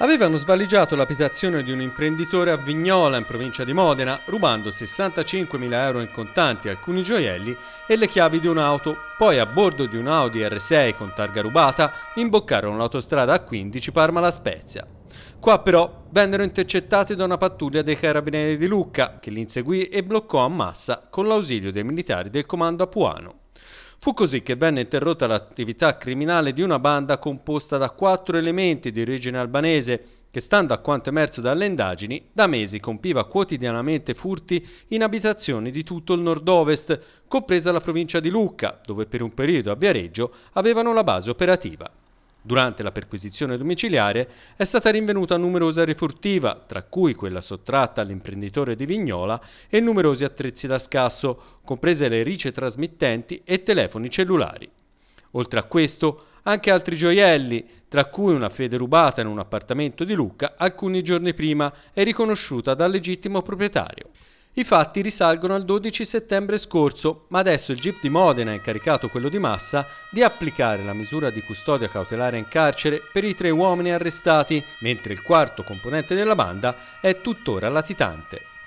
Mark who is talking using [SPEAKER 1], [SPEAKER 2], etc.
[SPEAKER 1] avevano svaligiato l'abitazione di un imprenditore a Vignola, in provincia di Modena, rubando 65.000 euro in contanti, alcuni gioielli e le chiavi di un'auto. Poi a bordo di un Audi R6 con targa rubata imboccarono l'autostrada A15 Parma-La Spezia. Qua però vennero intercettati da una pattuglia dei carabinieri di Lucca che li inseguì e bloccò a massa con l'ausilio dei militari del comando Apuano. Fu così che venne interrotta l'attività criminale di una banda composta da quattro elementi di origine albanese che, stando a quanto emerso dalle indagini, da mesi compiva quotidianamente furti in abitazioni di tutto il nord-ovest, compresa la provincia di Lucca, dove per un periodo a Viareggio avevano la base operativa. Durante la perquisizione domiciliare è stata rinvenuta numerosa refurtiva, tra cui quella sottratta all'imprenditore di Vignola e numerosi attrezzi da scasso, comprese le rice trasmittenti e telefoni cellulari. Oltre a questo, anche altri gioielli, tra cui una fede rubata in un appartamento di Lucca alcuni giorni prima e riconosciuta dal legittimo proprietario. I fatti risalgono al 12 settembre scorso, ma adesso il GIP di Modena ha incaricato quello di Massa di applicare la misura di custodia cautelare in carcere per i tre uomini arrestati, mentre il quarto componente della banda è tuttora latitante.